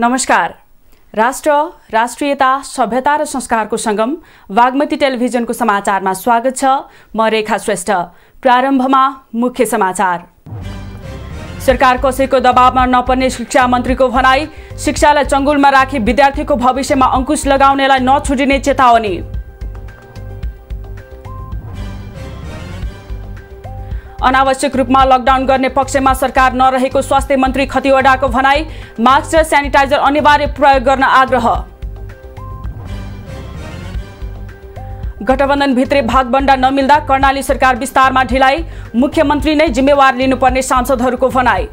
नमस्कार राष्ट्र राष्ट्रियता सभ्यता र संस्कारको सङ्गम बागमती टेलिभिजनको समाचारमा स्वागत छ म रेखा श्रेष्ठ प्रारम्भमा मुख्य समाचार सरकार कसैको दबावमा नपर्ने शिक्षा मन्त्रीको भनाई शिक्षालाई चङ्गुलमा राखी विद्यार्थीको भविष्यमा अङ्कुश लगाउनेलाई नछुटिने चेतावनी अनावश्यक रूपमा लकडाउन गर्ने पक्षमा सरकार नरहेको स्वास्थ्य मन्त्री खतिवडाको भनाई मास्क र सेनिटाइजर अनिवार्य प्रयोग गर्न आग्रह गठबन्धनभित्रै भागबण्डा नमिल्दा कर्णाली सरकार विस्तारमा ढिलाइ मुख्यमन्त्री नै जिम्मेवार लिनुपर्ने सांसदहरूको भनाई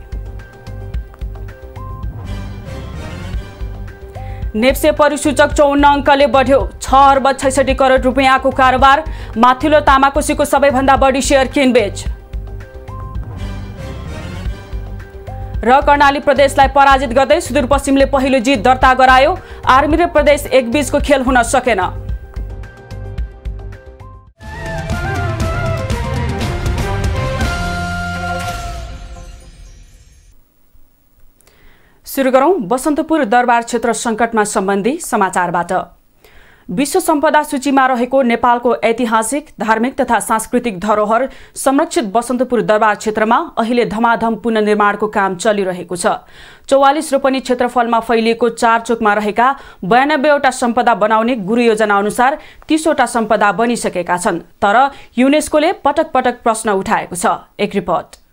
नेप्से परिसूचक चौन्न अङ्कले बढ्यो छ अर्ब छैसठी करोड रुपियाँको कारोबार माथिल्लो तामाकोसीको सबैभन्दा बढी सेयर किनबेच र कर्णाली प्रदेशलाई पराजित गर्दै सुदूरपश्चिमले पहिलो जित दर्ता गरायो आर्मी र प्रदेश एकबीचको खेल हुन सकेन सुरु गरौँ बसन्तपुर दरबार क्षेत्र सङ्कटमा सम्बन्धी समाचारबाट विश्व सम्पदा सूचीमा रहेको नेपालको ऐतिहासिक धार्मिक तथा सांस्कृतिक धरोहर संरक्षित बसन्तपुर दरबार क्षेत्रमा अहिले धमाधम पुननिर्माणको काम चलिरहेको छ चौवालिस रोपनी क्षेत्रफलमा फैलिएको चार चोकमा रहेका बयानब्बेवटा सम्पदा बनाउने गुरु योजना अनुसार तीसवटा सम्पदा बनिसकेका छन् तर युनेस्कोले पटक पटक प्रश्न उठाएको छ एक रिपोर्ट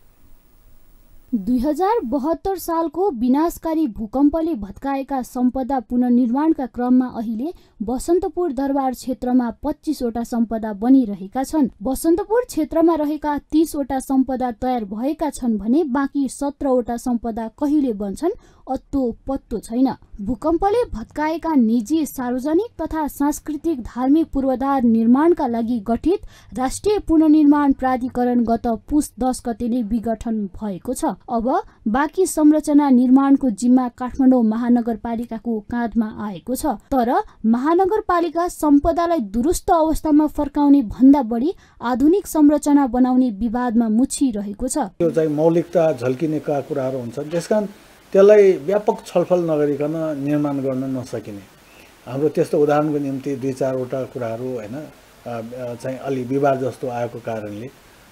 दुई हजार बहत्तर सालको विनाशकारी भूकम्पले भत्काएका सम्पदा पुननिर्माणका क्रममा अहिले बसन्तपुर दरबार क्षेत्रमा पच्चिसवटा सम्पदा बनिरहेका छन् बसन्तपुर क्षेत्रमा रहेका तीसवटा सम्पदा तयार भएका छन् भने बाँकी सत्रवटा सम्पदा कहिले बन्छन् अत्तो पत्तो छैन भूकम्पले भत्काएका निजी सार्वजनिक तथा सांस्कृतिक धार्मिक पूर्वाधार निर्माणका लागि गठित राष्ट्रिय पुनर्निर्माण प्राधिकरण गत पुस दस नै विघटन भएको छ अब बाँकी संरचना निर्माणको जिम्मा काठमाडौँ महानगरपालिकाको काँधमा आएको छ तर महानगरपालिका सम्पदालाई दुरुस्त अवस्थामा फर्काउने भन्दा बढी आधुनिक संरचना बनाउने विवादमा मुछिरहेको छ त्यो चाहिँ मौलिकता झल्किनेका कुराहरू हुन्छन् त्यसकारण त्यसलाई व्यापक छलफल नगरिकन निर्माण गर्न नसकिने हाम्रो त्यस्तो उदाहरणको निम्ति दुई चारवटा कुराहरू होइन चाहिँ अलि विवाद जस्तो आएको कारणले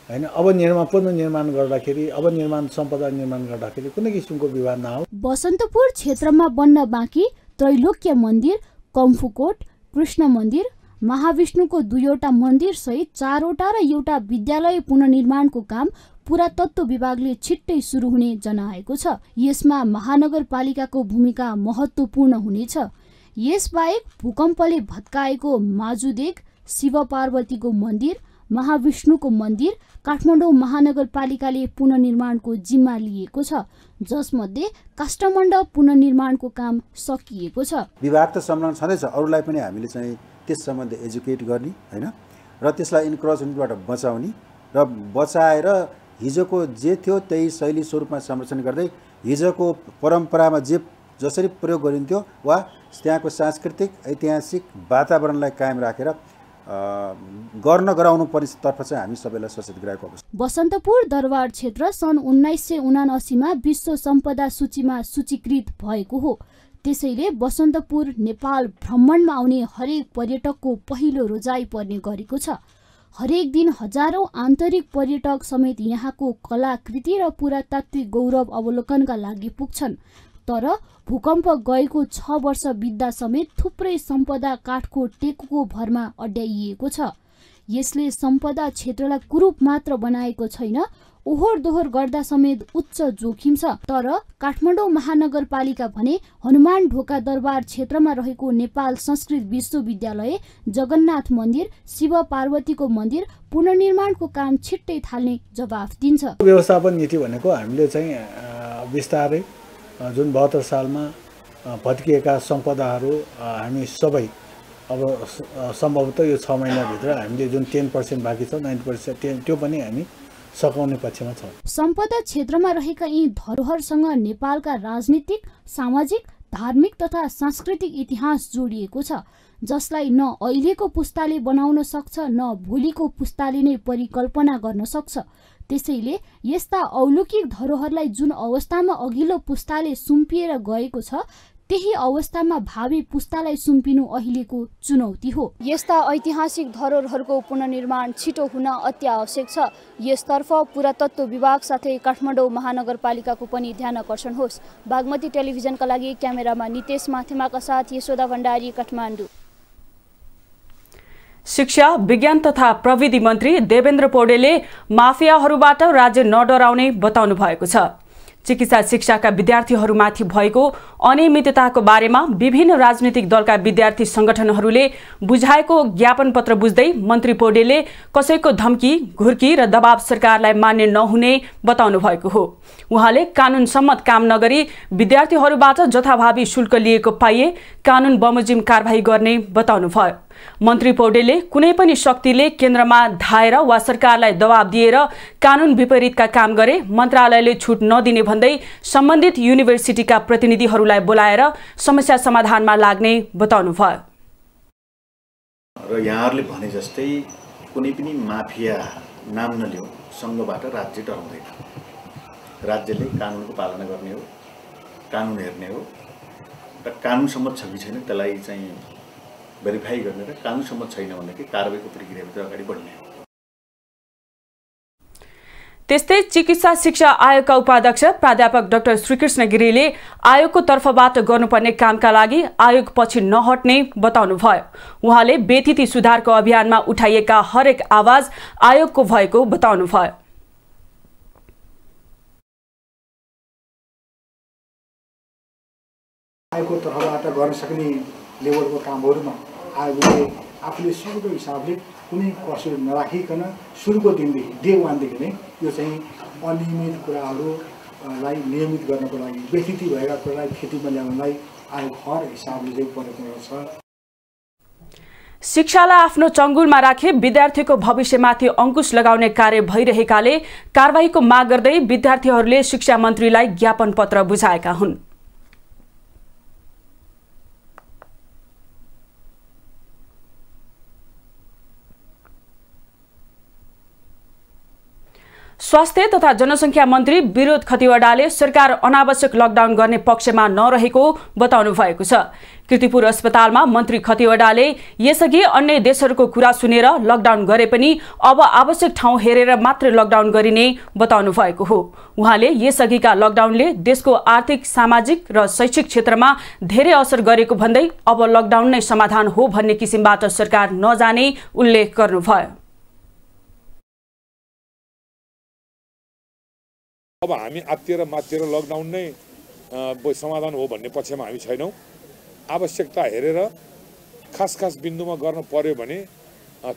होइन अब निर्माण पुनर्निर्माण गर्दाखेरि अब निर्माण सम्पदा निर्माण गर्दाखेरि कुनै किसिमको विवाद नआओ बसन्तपुर क्षेत्रमा बन्न बाँकी त्रैलोक्य मन्दिर कम्फुकोट कृष्ण मन्दिर महाविष्णुको दुईवटा मन्दिर सहित चारवटा र एउटा विद्यालय पुनर्निर्माणको काम पुरातत्व विभागले छिट्टै सुरु हुने जनाएको छ यसमा महानगरपालिकाको भूमिका महत्त्वपूर्ण हुनेछ यसबाहेक भूकम्पले भत्काएको माजुदेक शिव पार्वतीको मन्दिर महाविष्णुको मन्दिर काठमाडौँ महानगरपालिकाले पुननिर्माणको जिम्मा लिएको छ जसमध्ये काष्ठमण्डप पुननिर्माणको काम सकिएको छ विभाग त संलग्न छँदैछ अरूलाई पनि हामीले चाहिँ त्यस सम्बन्धी एजुकेट गर्ने होइन र त्यसलाई इन्क्रोचमेन्टबाट बचाउने र बचाएर हिजोको जे थियो त्यही शैली स्वरूपमा संरक्षण गर्दै हिजोको परम्परामा जे जसरी प्रयोग गरिन्थ्यो वा त्यहाँको सांस्कृतिक ऐतिहासिक वातावरणलाई कायम राखेर गर्न गराउनु पर्नेतर्फ चाहिँ हामी सबैलाई सचेत गराएको बसन्तपुर दरबार क्षेत्र सन् उन्नाइस सय उनासीमा विश्व सम्पदा सूचीमा सूचीकृत भएको हो त्यसैले बसन्तपुर नेपाल भ्रमणमा आउने हरेक पर्यटकको पहिलो रोजाइ पर्ने गरेको छ हरेक दिन हजारौँ आन्तरिक पर्यटक समेत यहाँको कलाकृति र पुरातात्विक गौरव अवलोकनका लागि पुग्छन् तर भूकम्प गएको छ वर्ष बित्दा समेत थुप्रै सम्पदा काठको टेकुको भरमा अड्याइएको छ यसले सम्पदा क्षेत्रलाई कुरूप मात्र बनाएको छैन ओहोर दोहोर गर्दा समेत उच्च जोखिम छ तर काठमाडौँ महानगरपालिका भने हनुमान ढोका दरबार क्षेत्रमा रहेको नेपाल संस्कृत विश्वविद्यालय जगन्नाथ मन्दिर शिव पार्वतीको मन्दिर पुनर्निर्माणको काम छिट्टै थाल्ने जवाफ दिन्छ व्यवस्थापन नीति भनेको हामीले चाहिँ बिस्तारै जुन बहत्तर सालमा भत्किएका सम्पदाहरू हामी सबै अब सम्भवतः यो छ महिनाभित्र हामीले जुन टेन पर्सेन्ट बाँकी छ नाइन पर्सेन्ट त्यो पनि हामी सघाउने पक्षमा छौँ सम्पदा क्षेत्रमा रहेका यी धरोहरसँग नेपालका राजनीतिक सामाजिक धार्मिक तथा सांस्कृतिक इतिहास जोडिएको छ जसलाई न अहिलेको पुस्ताले बनाउन सक्छ न भोलिको पुस्ताले नै परिकल्पना गर्न सक्छ त्यसैले यस्ता अलौकिक धरोहरलाई जुन अवस्थामा अघिल्लो पुस्ताले सुम्पिएर गएको छ त्यही अवस्थामा भावी पुस्तालाई सुम्पिनु अहिलेको चुनौती हो यस्ता ऐतिहासिक धरोहरहरूको पुनर्निर्माण छिटो हुन अति आवश्यक छ यसतर्फ पुरातत्व विभाग साथै काठमाडौँ महानगरपालिकाको पनि ध्यान आकर्षण होस् बागमती टेलिभिजनका लागि क्यामेरामा नितेश माथेमाका साथ यशोदा भण्डारी काठमाडौँ शिक्षा विज्ञान तथा प्रविधि मन्त्री देवेन्द्र पौडेले माफियाहरूबाट राज्य नडराउने बताउनु भएको छ चिकित्सा शिक्षाका विद्यार्थीहरूमाथि भएको अनियमितताको बारेमा विभिन्न राजनीतिक दलका विद्यार्थी संगठनहरूले बुझाएको ज्ञापन पत्र बुझ्दै मन्त्री पौडेलले कसैको धम्की घुर्की र दबाव सरकारलाई मान्य नहुने बताउनु भएको हो उहाँले कानुन सम्मत काम नगरी विद्यार्थीहरूबाट जथाभावी शुल्क लिएको पाइए कानुन बमोजिम कारवाही गर्ने बताउनुभयो मन्त्री पौडेलले कुनै पनि शक्तिले केन्द्रमा धाएर वा सरकारलाई दबाब दिएर कानुन विपरीतका काम गरे मन्त्रालयले छुट नदिने भन्दै सम्बन्धित युनिभर्सिटीका प्रतिनिधिहरूलाई बोलाएर समस्या समाधानमा लाग्ने बताउनुभयो र यहाँहरूले भने जस्तै कुनै पनि माफिया नाम नलिउँ सङ्घबाट राज्य डराउँदैन राज्यले कानुनको पालना गर्ने हो कानुन हेर्ने हो र कानुन सम्मत छ कि छैन त्यसलाई चाहिँ भेरिफाई गर्ने र कानुनसम्म छैन भनेदेखि कारवाहीको प्रक्रियाभित्र अगाडि बढ्ने हो त्यस्तै चिकित्सा शिक्षा आयोगका उपाध्यक्ष प्राध्यापक डाक्टर श्रीकृष्ण गिरीले आयोगको तर्फबाट गर्नुपर्ने कामका लागि आयोग पछि नहट्ने बताउनुभयो उहाँले व्यतिथि सुधारको अभियानमा उठाइएका हरेक आवाज आयोगको भएको बताउनुभयो आयोगको तर्फबाट गर्न सक्ने लेभलको कामहरूमा आयोगले आफूले सुरुको हिसाबले कुनै कसो नराखिकन सुरुको दिनदेखि डे वानदेखि नै यो चाहिँ अनियमित कुराहरूलाई नियमित गर्नको लागि व्यतिथि भएका कुरालाई खेतीमा ल्याउनलाई आयोग हर हिसाबले चाहिँ परेको छ शिक्षालाई आफ्नो चङ्गुलमा राखे विद्यार्थीको भविष्यमाथि अङ्कुश लगाउने कार्य भइरहेकाले कारवाहीको माग गर्दै विद्यार्थीहरूले शिक्षा मन्त्रीलाई ज्ञापन पत्र बुझाएका हुन् स्वास्थ्य तथा जनसङ्ख्या मन्त्री विरोध खतिवडाले सरकार अनावश्यक लकडाउन गर्ने पक्षमा नरहेको बताउनु भएको छ कृतिपुर अस्पतालमा मन्त्री खतिवडाले यसअघि अन्य देशहरूको कुरा सुनेर लकडाउन गरे पनि अब आवश्यक ठाउँ हेरेर मात्र लकडाउन गरिने बताउनु भएको हो उहाँले यसअघिका लकडाउनले देशको आर्थिक सामाजिक र शैक्षिक क्षेत्रमा धेरै असर गरेको भन्दै अब लकडाउन नै समाधान हो भन्ने किसिमबाट सरकार नजाने उल्लेख गर्नुभयो अब हामी आत्तिएर मातिएर लकडाउन नै समाधान हो भन्ने पक्षमा हामी छैनौँ आवश्यकता हेरेर खास खास बिन्दुमा गर्न पर्यो भने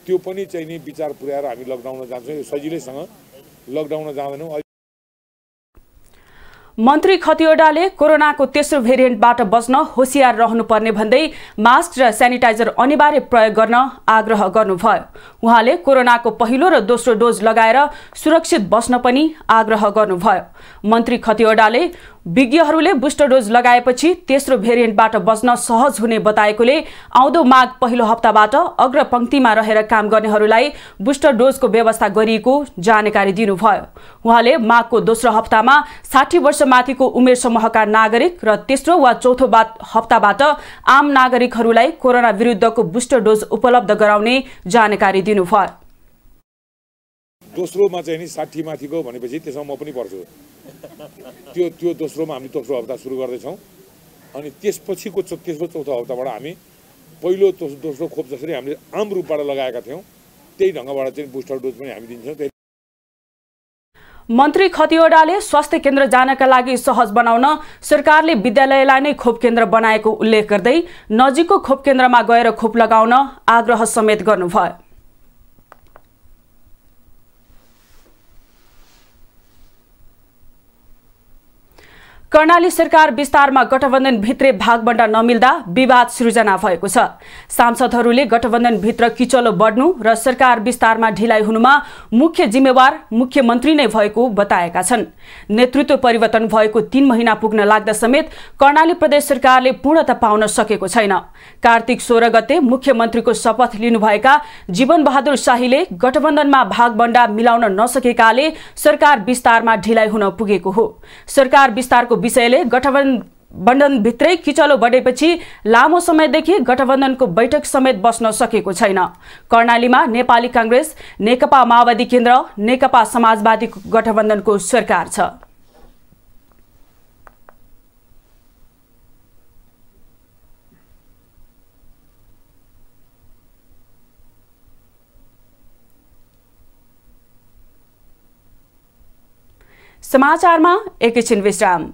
त्यो पनि चाहिँ नि विचार पुर्याएर हामी लकडाउन जान्छौँ यो सजिलैसँग लकडाउन जाँदैनौँ मन्त्री खतिवडाले कोरोनाको तेस्रो भेरिएन्टबाट बस्न होसियार रहनुपर्ने भन्दै मास्क र सेनिटाइजर अनिवार्य प्रयोग गर्न आग्रह गर्नुभयो उहाँले कोरोनाको पहिलो र दोस्रो डोज लगाएर सुरक्षित बस्न पनि आग्रह गर्नुभयो मन्त्री खतिवडाले विज्ञहरूले बुस्टर डोज लगाएपछि तेस्रो भेरिएन्टबाट बच्न सहज हुने बताएकोले आउँदो माघ पहिलो हप्ताबाट अग्रपङ्क्तिमा रहेर काम गर्नेहरूलाई बुस्टर डोजको व्यवस्था गरिएको जानकारी दिनुभयो उहाँले माघको दोस्रो हप्तामा साठी वर्षमाथिको उमेर समूहका नागरिक र तेस्रो वा चौथो हप्ताबाट आम नागरिकहरूलाई कोरोना विरुद्धको बुस्टर डोज उपलब्ध गराउने जानकारी दिनुभयो दोस्रोमा चाहिँ नि साठी माथिको भनेपछि त्यसमा म पनि पर्छु त्यो त्यो दोस्रोमा हामी दोस्रो हप्ता सुरु गर्दैछौँ अनि त्यसपछिको तेस्रो चौथो हप्ताबाट हामी पहिलो दोस्रो खोप जसरी हामीले आम रूपबाट लगाएका थियौँ त्यही ढङ्गबाट चाहिँ बुस्टर डोज पनि हामी दिन्छौँ मन्त्री खतिवड़ाले स्वास्थ्य केन्द्र जानका लागि सहज बनाउन सरकारले विद्यालयलाई नै खोप केन्द्र बनाएको उल्लेख गर्दै नजिकको खोप केन्द्रमा गएर खोप लगाउन आग्रह समेत गर्नुभयो कर्णाली सरकार विस्तारमा गठबन्धनभित्रै भागबण्डा नमिल्दा विवाद सृजना भएको छ सांसदहरूले गठबन्धनभित्र किचलो बढ्नु र सरकार विस्तारमा ढिलाइ हुनुमा मुख्य जिम्मेवार मुख्यमन्त्री नै भएको बताएका छन् नेतृत्व परिवर्तन भएको तीन महिना पुग्न लाग्दा समेत कर्णाली प्रदेश सरकारले पूर्णता पाउन सकेको छैन कार्तिक सोह्र गते मुख्यमन्त्रीको शपथ लिनुभएका जीवन बहादुर शाहीले गठबन्धनमा भागबण्डा मिलाउन नसकेकाले सरकार विस्तारमा ढिलाइ हुन पुगेको हो सरकार विस्तारको विषयले गठबन्धन भित्रै बढेपछि लामो समयदेखि गठबन्धनको बैठक समेत बस्न सकेको छैन कर्णालीमा नेपाली कांग्रेस नेकपा माओवादी केन्द्र नेकपा समाजवादी गठबन्धनको सरकार छ समाचारमा एकैछिन विश्राम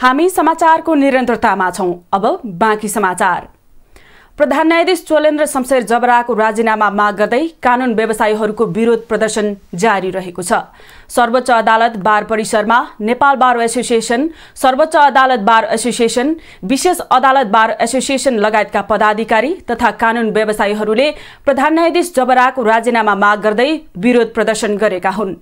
हामी समाचारको निरन्तरतामा छौँ अब बाँकी समाचार प्रधान न्यायाधीश चोलेन्द्र शमशेर जबराको राजीनामा माग गर्दै कानून व्यवसायीहरूको विरोध प्रदर्शन जारी रहेको छ सर्वोच्च अदालत बार परिसरमा नेपाल बार एसोसिएसन सर्वोच्च अदालत बार एसोसिएसन विशेष अदालत बार एसोसिएसन लगायतका पदाधिकारी तथा कानून व्यवसायीहरूले प्रधान न्यायाधीश जबराको राजीनामा माग गर्दै विरोध प्रदर्शन गरेका हुन्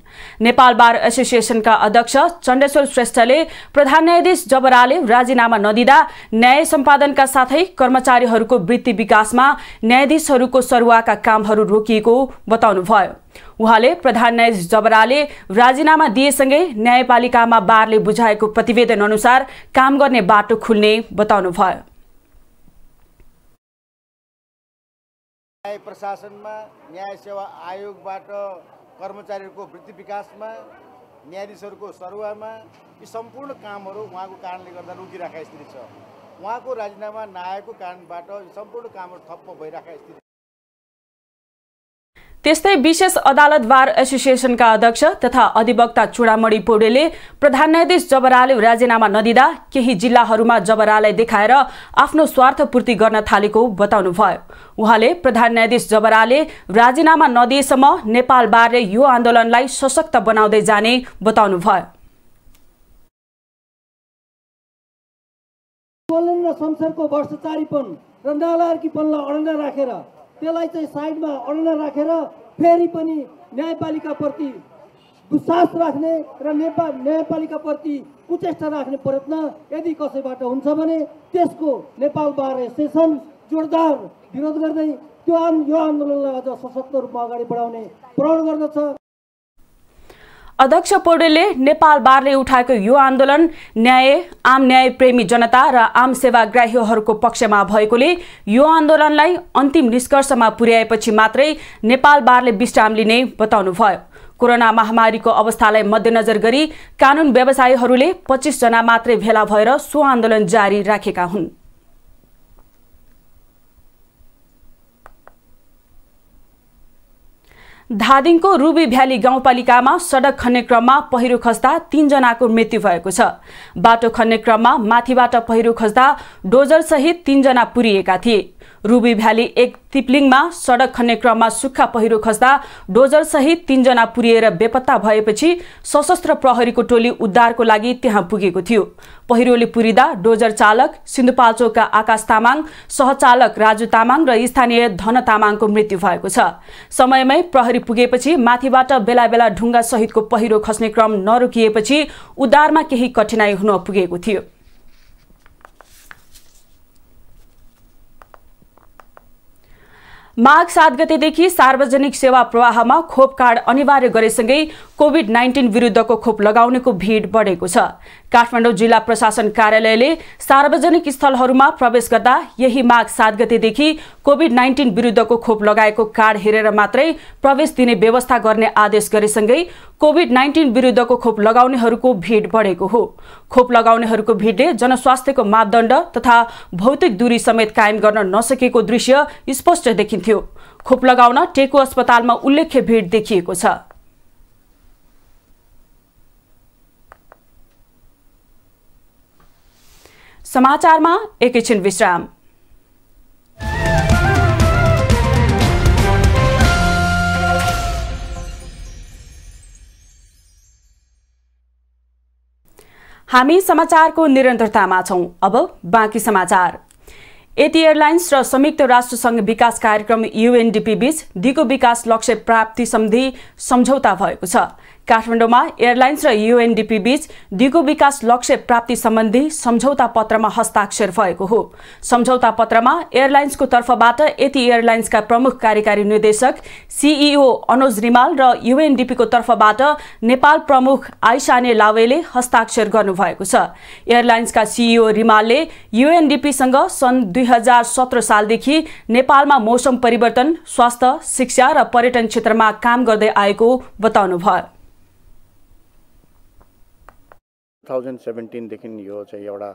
नेपाल बार एसोसिएसनका अध्यक्ष चण्डेश्वर श्रेष्ठले प्रधान न्यायाधीश जबराले राजीनामा नदिँदा न्याय सम्पादनका साथै कर्मचारीहरूको वृत्ति वित्तीय विकासमा न्यायाधीशहरूको सरुवाका कामहरू रोकिएको बताउनुभयो उहाँले प्रधान न्यायाधीश जबराले राजीनामा दिएसँगै न्यायपालिकामा बारले बुझाएको प्रतिवेदन अनुसार काम गर्ने बाटो खुल्ने बताउनुभयो न्याय प्रशासनमा न्याय सेवा आयोगबाट कर्मचारीहरूको वृद्धि विकासमा न्यायाधीशहरूको सरुवामा यी सम्पूर्ण कामहरू उहाँको कारणले गर्दा रोकिराखेको स्थिति छ उहाँको राजीनामा नआएको कारणबाट सम्पूर्ण कामहरू ठप्प भइरहेका स्थिति त्यस्तै विशेष अदालत बार एसोसिएसनका अध्यक्ष तथा अधिवक्ता चुडामणि पौडेले प्रधान न्यायाधीश जबराले राजीनामा नदिँदा केही जिल्लाहरूमा जबरालाई देखाएर आफ्नो स्वार्थ पूर्ति गर्न थालेको बताउनुभयो उहाँले प्रधान न्यायाधीश जबराले राजीनामा नदिएसम्म नेपाल बारले यो आन्दोलनलाई सशक्त बनाउँदै जाने बताउनुभयो सोलन र संसारको भ्रष्टचारीपन र नालार्कीपनलाई अडना राखेर त्यसलाई चाहिँ साइडमा अडना राखेर फेरि पनि न्यायपालिकाप्रति दुस्साहस राख्ने र नेपाल न्यायपालिकाप्रति कुचेष्टा राख्ने प्रयत्न यदि कसैबाट हुन्छ भने त्यसको नेपाल बार एसोसिएसन जोरदार विरोध गर्दै त्यो आन् यो आन्दोलनलाई अझ सशक्त रूपमा अगाडि बढाउने प्रण गर्दछ अध्यक्ष पौडेलले नेपाल बारले उठाएको यो आन्दोलन न्याय आम न्याय प्रेमी जनता र आम सेवाग्राहीहरूको पक्षमा भएकोले यो आन्दोलनलाई अन्तिम निष्कर्षमा पुर्याएपछि मात्रै नेपाल बारले विश्राम लिने बताउनुभयो कोरोना महामारीको अवस्थालाई मध्यनजर गरी कानुन व्यवसायीहरूले पच्चिसजना मात्रै भेला भएर सो आन्दोलन जारी राखेका हुन् धादिङको रुबी भ्याली गाउँपालिकामा सडक खन्ने क्रममा पहिरो खस्दा तीनजनाको मृत्यु भएको छ बाटो खन्ने क्रममा माथिबाट पहिरो खस्दा डोजरसहित तीनजना पुरिएका थिए रुबी भ्याली एक तिप्लिङमा सडक खन्ने क्रममा सुक्खा पहिरो खस्दा डोजर डोजरसहित तीनजना पुर्याएर बेपत्ता भएपछि सशस्त्र प्रहरीको टोली उद्धारको लागि त्यहाँ पुगेको थियो पहिरोले पुरिँदा डोजर चालक सिन्धुपाल्चोकका आकाश तामाङ सहचालक राजु तामाङ र स्थानीय धन तामाङको मृत्यु भएको छ समयमै प्रहरी पुगेपछि माथिबाट बेला बेला ढुङ्गा सहितको पहिरो खस्ने क्रम नरोकिएपछि उद्धारमा केही कठिनाई हुन पुगेको थियो माघ सात गतेदेखि सार्वजनिक सेवा प्रवाहमा खोप कार्ड अनिवार्य गरेसँगै कोभिड नाइन्टिन विरुद्धको खोप लगाउनेको भीड बढेको छ काठमाडौँ जिल्ला प्रशासन कार्यालयले सार्वजनिक स्थलहरूमा प्रवेश गर्दा यही माघ सात गतेदेखि कोभिड नाइन्टिन विरुद्धको खोप लगाएको कार्ड हेरेर मात्रै प्रवेश दिने व्यवस्था गर्ने आदेश गरेसँगै कोभिड नाइन्टिन विरुद्धको खोप लगाउनेहरूको भिड बढेको हो खोप लगाउनेहरूको भिडले जनस्वास्थ्यको मापदण्ड तथा भौतिक दूरी समेत कायम गर्न नसकेको दृश्य स्पष्ट देखिन्थ्यो खोप लगाउन टेको अस्पतालमा उल्लेख्य भिड देखिएको छ समाचारमा एकैछिन विश्राम हामी समाचारको निरन्तरतामा छौँ अब बाँकी समाचार एटी एयरलाइन्स र संयुक्त राष्ट्रसङ्घ विकास कार्यक्रम युएनडिपी बीच दिगो विकास लक्ष्य प्राप्ति सम्बन्धी सम्झौता भएको छ काठमाडौँमा एयरलाइन्स र युएनडिपी बीच दिगो विकास लक्ष्य प्राप्ति सम्बन्धी सम्झौता पत्रमा हस्ताक्षर भएको हो सम्झौता पत्रमा एयरलाइन्सको तर्फबाट यति एयरलाइन्सका प्रमुख कार्यकारी निर्देशक सिइओ अनोज रिमाल र युएनडिपीको तर्फबाट नेपाल प्रमुख आइसाने लावेले हस्ताक्षर गर्नुभएको छ एयरलाइन्सका सिइओ रिमालले युएनडिपीसँग सन् दुई हजार सत्र सालदेखि नेपालमा मौसम परिवर्तन स्वास्थ्य शिक्षा र पर्यटन क्षेत्रमा काम गर्दै आएको बताउनुभयो टु थाउजन्ड सेभेन्टिनदेखि यो चाहिँ एउटा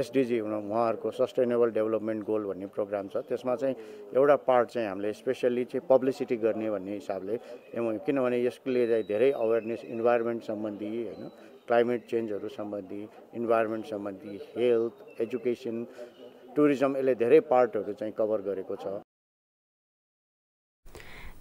एसडिजी उहाँहरूको सस्टेनेबल डेभलपमेन्ट गोल भन्ने प्रोग्राम छ त्यसमा चाहिँ एउटा पार्ट चाहिँ हामीले स्पेसल्ली चाहिँ पब्लिसिटी गर्ने भन्ने हिसाबले किनभने यसले चाहिँ धेरै अवेरनेस इन्भाइरोमेन्ट सम्बन्धी होइन क्लाइमेट चेन्जहरू सम्बन्धी इन्भाइरोमेन्ट सम्बन्धी हेल्थ एजुकेसन टुरिज्म यसले धेरै पार्टहरू चाहिँ कभर गरेको छ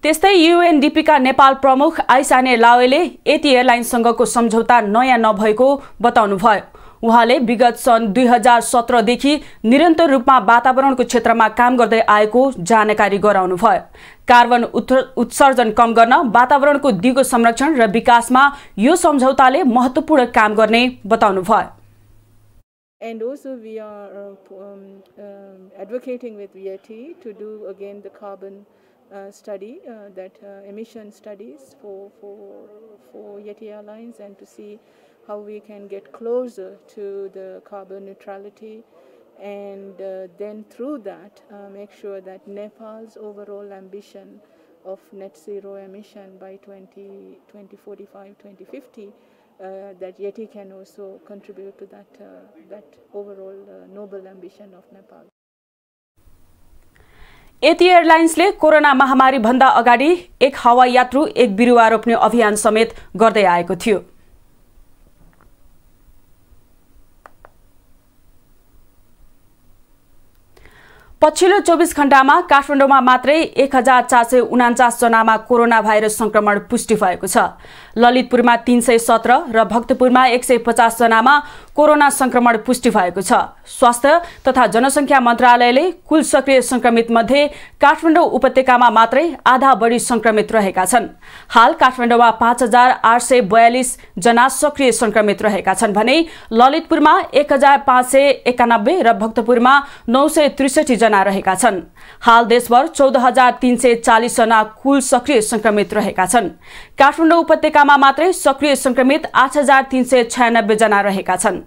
त्यस्तै युएनडिपीका नेपाल प्रमुख आइसाने लावेले यति एयरलाइन्ससँगको सम्झौता नयाँ नभएको बताउनुभयो उहाँले विगत सन् दुई हजार सत्रदेखि निरन्तर रूपमा वातावरणको क्षेत्रमा काम गर्दै आएको जानकारी गराउनुभयो कार्बन उत्सर्जन कम गर्न वातावरणको दिगो संरक्षण र विकासमा यो सम्झौताले महत्त्वपूर्ण काम गर्ने बताउनुभयो And also, we are um, um, advocating with VAT to do again the carbon Uh, study, uh, that uh, emission studies for, for, for Yeti Airlines and to see how we can get closer to the carbon neutrality and uh, then through that uh, make sure that Nepal's overall ambition of net zero emission by 20, 2045, 2050, uh, that Yeti can also contribute to that, that overall noble ambition of Nepal. यति एयरलाइन्सले corona महामारीभन्दा अगाडि एक हवाई यात्रु एक बिरुवा रोप्ने अभियान समेत गर्दै आएको थियो पछिल्लो चौबिस घण्टामा काठमाडौँमा मात्रै एक हजार चार सय उनान्चासजनामा कोरोना भाइरस संक्रमण पुष्टि भएको छ ललितपुरमा तिन सय सत्र र भक्तपुरमा एक सय पचासजनामा कोरोना संक्रमण पुष्टि भएको छ स्वास्थ्य तथा जनसङ्ख्या मन्त्रालयले कुल सक्रिय संक्रमित मध्ये काठमाडौँ उपत्यकामा मात्रै आधा बढी सङ्क्रमित रहेका छन् हाल काठमाडौँमा पाँच हजार आठ सय बयालिसजना सक्रिय संक्रमित रहेका छन् भने ललितपुरमा एक हजार पाँच सय एकानब्बे र भक्तपुरमा नौ सय त्रिसठीजना रहेका छन् हाल देशभर चौध हजार तिन सय चालिसजना कुल सक्रिय संक्रमित रहेका छन् काठमाडौँ उपत्यका उपत्यकामा मात्रै सक्रिय संक्रमित आठ हजार तीन सय छयानब्बे जना रहेका छन्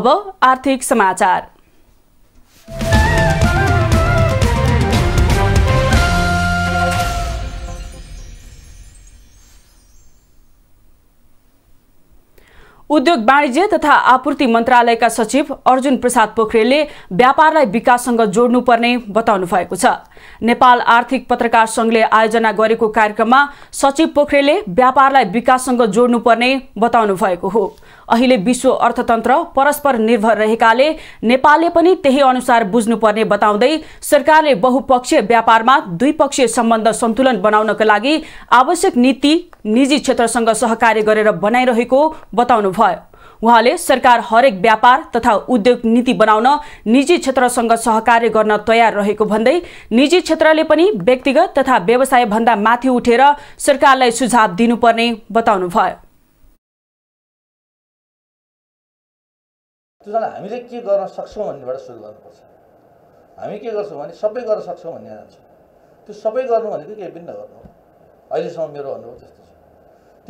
अब आर्थिक समाचार उद्योग वाणिज्य तथा आपूर्ति मन्त्रालयका सचिव अर्जुन प्रसाद पोखरेलले व्यापारलाई विकाससँग जोड्नुपर्ने बताउनु भएको छ नेपाल आर्थिक पत्रकार संघले आयोजना गरेको कार्यक्रममा सचिव पोखरेलले व्यापारलाई विकाससँग जोड्नुपर्ने बताउनु भएको हो अहिले विश्व अर्थतन्त्र परस्पर निर्भर रहेकाले नेपालले पनि त्यही अनुसार बुझ्नुपर्ने बताउँदै सरकारले बहुपक्षीय व्यापारमा द्विपक्षीय सम्बन्ध सन्तुलन बनाउनका लागि आवश्यक नीति निजी क्षेत्रसँग सहकार्य गरेर बनाइरहेको बताउनुभयो उहाँले सरकार हरेक व्यापार तथा उद्योग नीति बनाउन निजी क्षेत्रसँग सहकार्य गर्न तयार रहेको भन्दै निजी क्षेत्रले पनि व्यक्तिगत तथा व्यवसायभन्दा माथि उठेर सरकारलाई सुझाव दिनुपर्ने बताउनुभयो त्यस हामीले के गर्न सक्छौँ भन्नेबाट सुरु गर्नुपर्छ हामी के गर्छौँ भने सबै गर्न सक्छौँ भन्ने जान्छौँ त्यो सबै गर्नु भनेको केही पनि नगर्नु अहिलेसम्म मेरो अनुभव त्यस्तो छ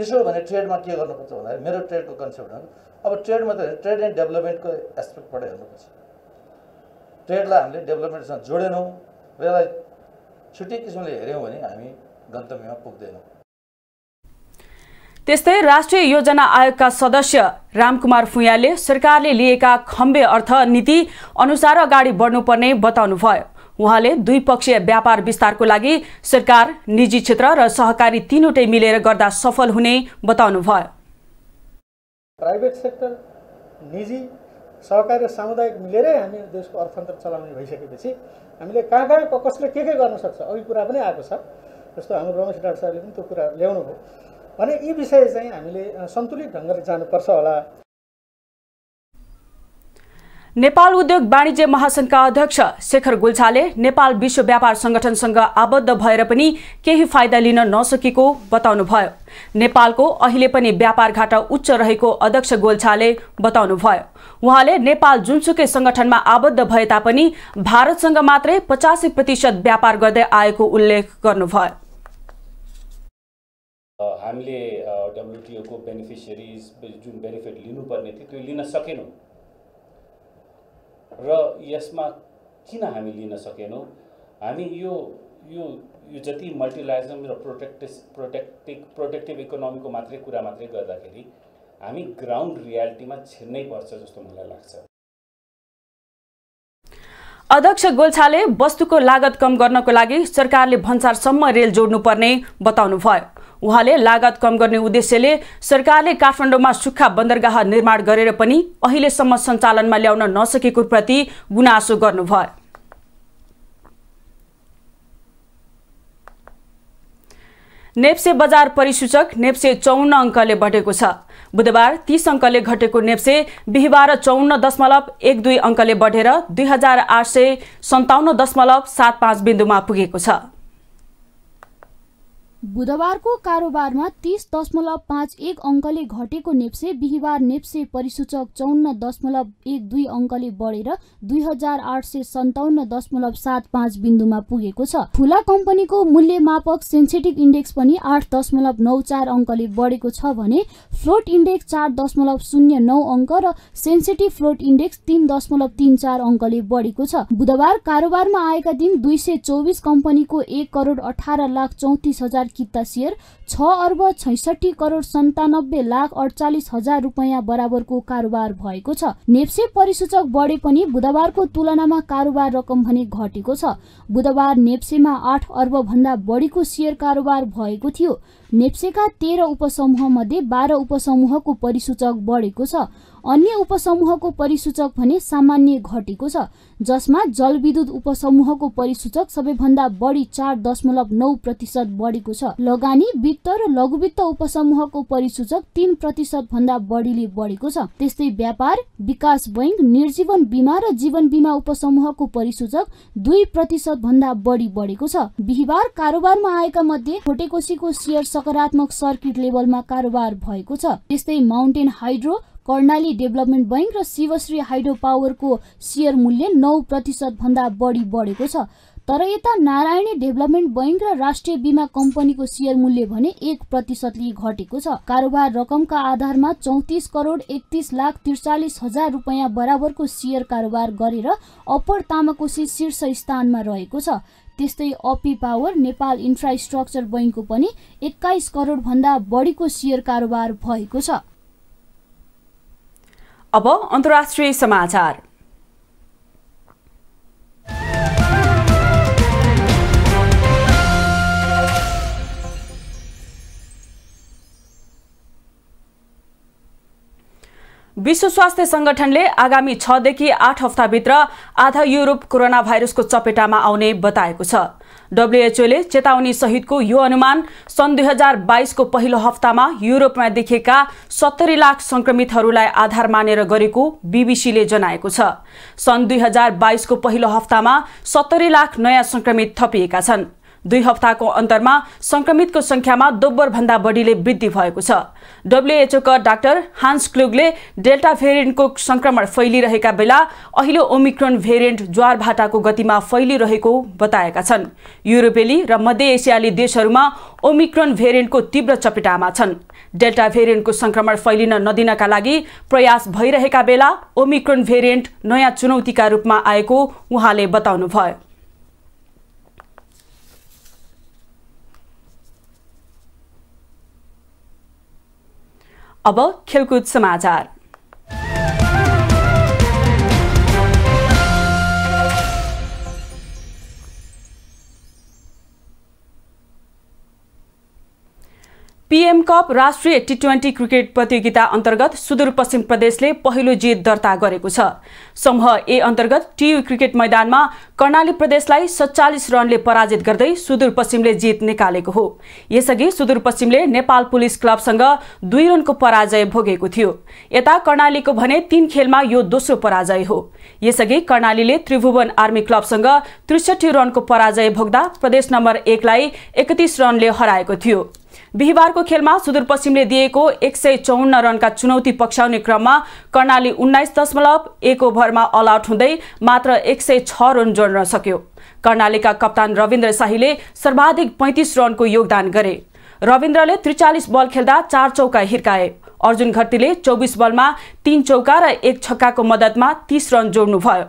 त्यसो भने ट्रेडमा के गर्नुपर्छ भन्दाखेरि मेरो ट्रेडको कन्सेप्ट हो अब ट्रेडमा त ट्रेड एन्ड डेभलपमेन्टको एस्पेक्टबाट हेर्नुपर्छ ट्रेडलाई हामीले डेभलपमेन्टसँग जोडेनौँ र यसलाई छुट्टै किसिमले हेऱ्यौँ भने हामी गन्तव्यमा पुग्दैनौँ त्यस्तै राष्ट्रिय योजना आयोगका सदस्य रामकुमार फुयाले सरकारले लिएका खम्बे अर्थ नीति अनुसार अगाडि बढ्नुपर्ने बताउनुभयो उहाँले द्विपक्षीय व्यापार विस्तारको लागि सरकार निजी क्षेत्र र सहकारी तिनवटै मिलेर गर्दा सफल हुने बताउनुभयो प्राइभेट सेक्टर निजी सहकारी र सामुदायिक मिलेरै हामी देशको अर्थतन्त्र चलाउने भइसकेपछि हामीले कहाँ कहाँ कसले के के गर्न सक्छ अघि कुरा पनि आएको छ जस्तो हाम्रो रमेश डाक्टर साहबले पनि त्यो कुरा ल्याउनुभयो भने यी विषय चाहिँ हामीले सन्तुलित ढङ्गले जानुपर्छ होला नेपाल उद्योग वाणिज्य महासङ्घका अध्यक्ष शेखर गुल्छाले नेपाल विश्व व्यापार संगठनसँग आबद्ध भएर पनि केही फाइदा लिन नसकेको बताउनुभयो नेपालको अहिले पनि व्यापार घाटा उच्च रहेको अध्यक्ष गोल्छाले बताउनुभयो उहाँले नेपाल जुनसुकै संगठनमा आबद्ध भए तापनि भारतसँग मात्रै पचासी प्रतिशत व्यापार गर्दै आएको उल्लेख गर्नुभयो हामीले डब्लुटिओको बेनिफिसियरिज जुन बेनिफिट लिनुपर्ने थियो त्यो लिन सकेनौँ र यसमा किन हामी लिन सकेनौँ हामी यो यो यो जति मल्टिलाइजम र प्रोटेक्टिस प्रोटेक्टिभ प्रोटेक्टिभ इकोनोमीको मात्रै कुरा मात्रै गर्दाखेरि हामी ग्राउन्ड रियालिटीमा छिर्नै पर्छ जस्तो मलाई लाग्छ अध्यक्ष गोल्छाले वस्तुको लागत कम गर्नको लागि सरकारले भन्सारसम्म रेल जोड्नुपर्ने बताउनुभयो उहाँले लागत कम गर्ने उद्देश्यले सरकारले काठमाडौँमा सुक्खा बन्दरगाह निर्माण गरेर पनि अहिलेसम्म सञ्चालनमा ल्याउन नसकेको प्रति गुनासो गर्नुभयो नेप्से बजार परिसूचक नेप्से चौन्न अङ्कले बढेको छ बुधबार तीस अङ्कले घटेको नेप्से बिहिबार चौन्न दशमलव एक दुई अङ्कले बढेर दुई हजार आठ सय सन्ताउन्न दशमलव सात पाँच बिन्दुमा पुगेको छ बुधबारको कारोबारमा तीस दशमलव पाँच एक अङ्कले घटेको नेप्से बिहिबार नेप्से परिसूचक चौन्न दशमलव एक दुई अङ्कले बढेर दुई हजार आठ सय सन्ताउन्न दशमलव सात पाँच बिन्दुमा पुगेको छ ठुला कम्पनीको मूल्य मापक सेन्सेटिभ इन्डेक्स पनि आठ दशमलव नौ चार अङ्कले बढेको छ भने फ्लोट इन्डेक्स चार दशमलव शून्य नौ अङ्क र सेन्सेटिभ फ्लोट इन्डेक्स तिन दशमलव तिन चार अङ्कले बढेको छ बुधबार कारोबारमा आएका दिन दुई सय चौबिस कम्पनीको एक करोड अठार लाख चौतिस हजार सेयर छ अर्ब छैसठी करोड सन्तानब्बे लाख अडचालिस हजार रुपियाँ बराबरको कारोबार भएको छ नेप्से परिसूचक बढे पनि बुधबारको तुलनामा कारोबार रकम भने घटेको छ बुधबार नेप्सेमा आठ अर्ब भन्दा बढीको सेयर कारोबार भएको थियो नेप्सेका तेह्र उपसमूह मध्ये बाह्र उपसमूहको परिसूचक बढेको छ अन्य उपसमूहको परिसूचक भने सामान्य घटेको छ जसमा जलविद्युत उपसमूहको परिसूचक सबैभन्दा बढी चार दशमलव नौ प्रतिशत बढेको छ लगानी वित्त र लघुवित्त उपसमूहको परिसूचक तीन प्रतिशत भन्दा बढीले बढेको छ त्यस्तै व्यापार विकास बैङ्क निर्जीवन बिमा र जीवन बिमा उपसमूहको परिसूचक दुई प्रतिशत भन्दा बढी बढेको छ बिहिबार कारोबारमा आएका मध्ये खोटेकोसीको सेयर सकारात्मक सर्किट लेभलमा कारोबार भएको छ त्यस्तै mountain hydro Karnali development bank र शिवश्री हाइड्रो पावरको सेयर मूल्य नौ प्रतिशतभन्दा बढी बढेको छ तर यता नारायणी डेभलपमेन्ट बैङ्क र राष्ट्रिय बिमा कम्पनीको सेयर मूल्य भने एक प्रतिशतले घटेको छ कारोबार रकमका आधारमा चौतिस करोड एकतिस लाख त्रिचालिस हजार रुपियाँ बराबरको सेयर कारोबार गरेर अप्पर तामाकोशी शीर्ष स्थानमा रहेको छ त्यस्तै अपी पावर नेपाल इन्फ्रास्ट्रक्चर बैङ्कको पनि एक्काइस करोडभन्दा बढीको सेयर कारोबार भएको छ अब अन्तर्राष्ट्रिय समाचार विश्व स्वास्थ्य संगठनले आगामी छदेखि आठ हप्ताभित्र आधा युरोप कोरोना भाइरसको चपेटामा आउने बताएको छ डब्लुएचओले चेतावनी सहितको यो अनुमान सन् दुई हजार बाइसको पहिलो हप्तामा युरोपमा देखिएका सत्तरी लाख संक्रमितहरूलाई आधार मानेर गरेको बीबीसीले जनाएको छ सन् दुई हजार बाइसको पहिलो हप्तामा सत्तरी लाख नयाँ संक्रमित थपिएका छन् दुई हप्ताको अन्तरमा संक्रमितको संख्यामा दोब्बरभन्दा बढीले वृद्धि भएको छ डब्ल्युएचओका डाक्टर हान्स क्लुगले डेल्टा भेरिएन्टको संक्रमण फैलिरहेका बेला अहिले ओमिक्रोन भेरिएन्ट ज्वारभाटाको गतिमा फैलिरहेको बताएका छन् युरोपेली र मध्य एसियाली देशहरूमा ओमिक्रोन भेरिएन्टको तीव्र चपेटामा छन् डेल्टा भेरिएन्टको संक्रमण फैलिन नदिनका लागि प्रयास भइरहेका बेला ओमिक्रोन भेरिएन्ट नयाँ चुनौतीका रूपमा आएको उहाँले बताउनुभयो अब खेलकुद समाचार पिएम कप राष्ट्रिय टी ट्वेन्टी क्रिकेट प्रतियोगिता अन्तर्गत सुदूरपश्चिम प्रदेशले पहिलो जित दर्ता गरेको छ समूह ए अन्तर्गत टियु क्रिकेट मैदानमा कर्णाली प्रदेशलाई सत्तालिस रनले पराजित गर्दै सुदूरपश्चिमले जित निकालेको हो यसअघि सुदूरपश्चिमले नेपाल पुलिस क्लबसँग दुई रनको पराजय भोगेको थियो यता कर्णालीको भने तीन खेलमा यो दोस्रो पराजय हो यसअघि कर्णालीले त्रिभुवन आर्मी क्लबसँग त्रिसठी रनको पराजय भोग्दा प्रदेश नम्बर एकलाई एकतिस रनले हराएको थियो बिहिबारको खेलमा सुदूरपश्चिमले दिएको एक सय चौन्न रनका चुनौती पक्षाउने क्रममा कर्णाली उन्नाइस दशमलव एक ओभरमा अल आउट हुँदै मात्र एक सय छ रन जोड्न सक्यो कर्णालीका कप्तान रविन्द्र शाहीले सर्वाधिक पैँतिस रनको योगदान गरे रविन्द्रले त्रिचालिस बल खेल्दा चार चौका हिर्काए अर्जुन घट्टीले चौबिस बलमा तीन चौका र एक छक्काको मद्दतमा तीस रन जोड्नुभयो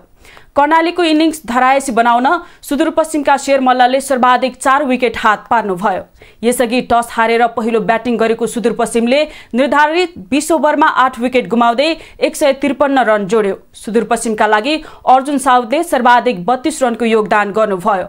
कर्णालीको इनिङ्स धरायसी बनाउन सुदूरपश्चिमका शेर मल्लले सर्वाधिक चार विकेट हात पार्नुभयो यसअघि टस हारेर पहिलो ब्याटिङ गरेको सुदूरपश्चिमले निर्धारित बिस ओभरमा आठ विकेट गुमाउँदै एक सय त्रिपन्न रन जोड्यो सुदूरपश्चिमका लागि अर्जुन साउदले सर्वाधिक बत्तीस रनको योगदान गर्नुभयो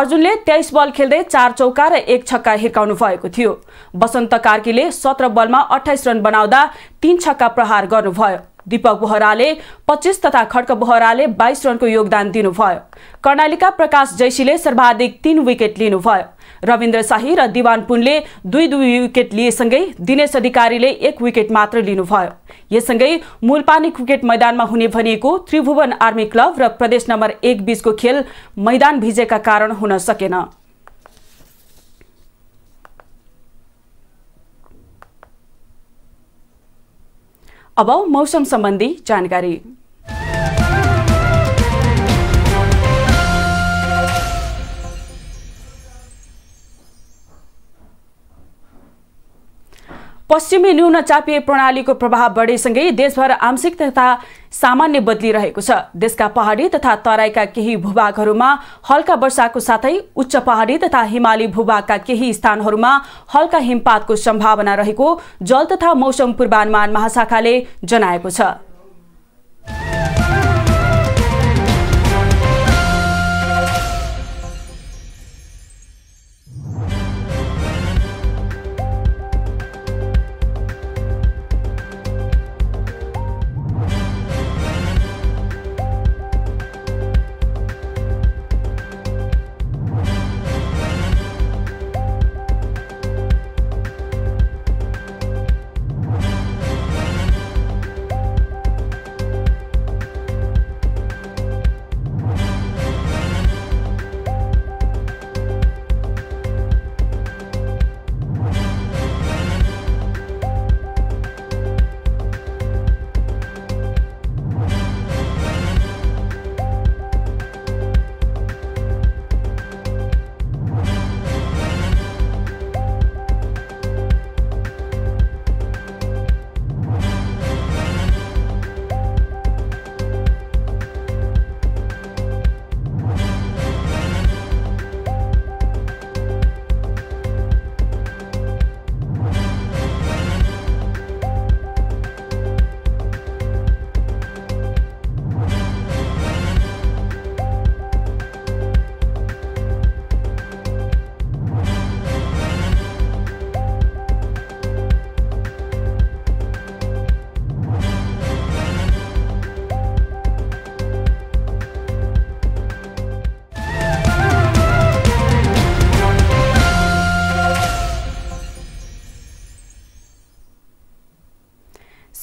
अर्जुनले तेइस बल खेल्दै चार चौका र एक छक्का हिर्काउनु भएको थियो बसन्त कार्कीले सत्र बलमा अठाइस रन बनाउँदा तीन छक्का प्रहार गर्नुभयो दीपक बोहराले पच्चिस तथा खड्क बोहराले बाइस रनको योगदान दिनुभयो कर्णालीका प्रकाश जैशीले सर्वाधिक तीन विकेट लिनुभयो रविन्द्र शाही र दिवान पुनले दुई दुई विकेट लिएसँगै दिनेश अधिकारीले एक विकेट मात्र लिनुभयो यससँगै मूलपानी क्रिकेट मैदानमा हुने भनिएको त्रिभुवन आर्मी क्लब र प्रदेश नम्बर एक बीचको खेल मैदान भिजेका कारण हुन सकेन अब मौसम सम्बन्धी जानकारी पश्चिमी न्यून चापीय प्रणालीको प्रभाव बढेसँगै देशभर आंशिक तथा सामान्य बदलिरहेको छ देशका पहाडी तथा तराईका केही भूभागहरूमा हल्का वर्षाको साथै उच्च पहाडी तथा हिमाली भूभागका केही स्थानहरूमा हल्का हिमपातको सम्भावना रहेको जल तथा मौसम पूर्वानुमान महाशाखाले जनाएको छ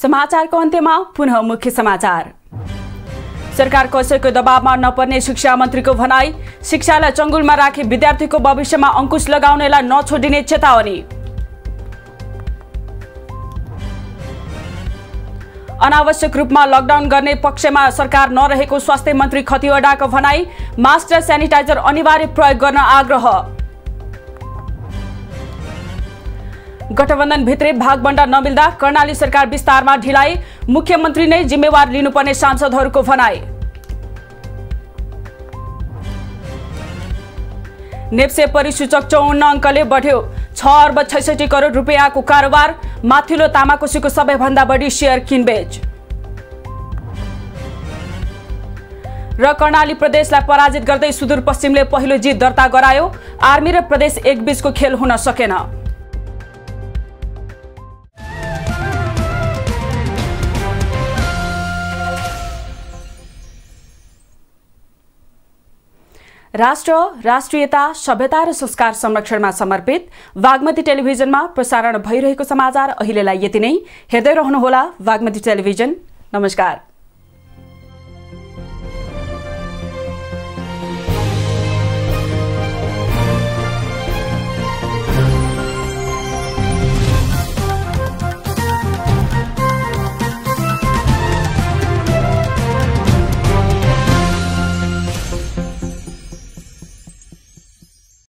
समाचारको अन्त्यमा पुनः मुख्य समाचार सरकार कसैको दबावमा नपर्ने शिक्षा मन्त्रीको भनाई शिक्षालाई चङ्गुलमा राखे विद्यार्थीको भविष्यमा अङ्कुश लगाउनेलाई नछोडिने चेतावनी अनावश्यक रूपमा लकडाउन गर्ने पक्षमा सरकार नरहेको स्वास्थ्य मन्त्री खतिवडाको भनाई मास्क र सेनिटाइजर अनिवार्य प्रयोग गर्न आग्रह गठबन्धनभित्रै भागबण्डा नमिल्दा कर्णाली सरकार विस्तारमा ढिलाइ मुख्यमन्त्री नै जिम्मेवार लिनुपर्ने सांसदहरूको भनाई नेप्से परिसूचक चौन्न अङ्कले बढ्यो छ अर्ब छैसठी करोड रुपियाँको कारोबार माथिल्लो तामाकोसीको सबैभन्दा बढी सेयर किनबेच र कर्णाली प्रदेशलाई पराजित गर्दै सुदूरपश्चिमले पहिलो जित दर्ता गरायो आर्मी र प्रदेश एकबीचको खेल हुन सकेन राष्ट्र राष्ट्रियता सभ्यता र संस्कार संरक्षणमा समर्पित बागमती टेलिभिजनमा प्रसारण भइरहेको समाचार अहिलेलाई यति नै हेर्दै रहनुहोला बागमती टेलिभिजन नमस्कार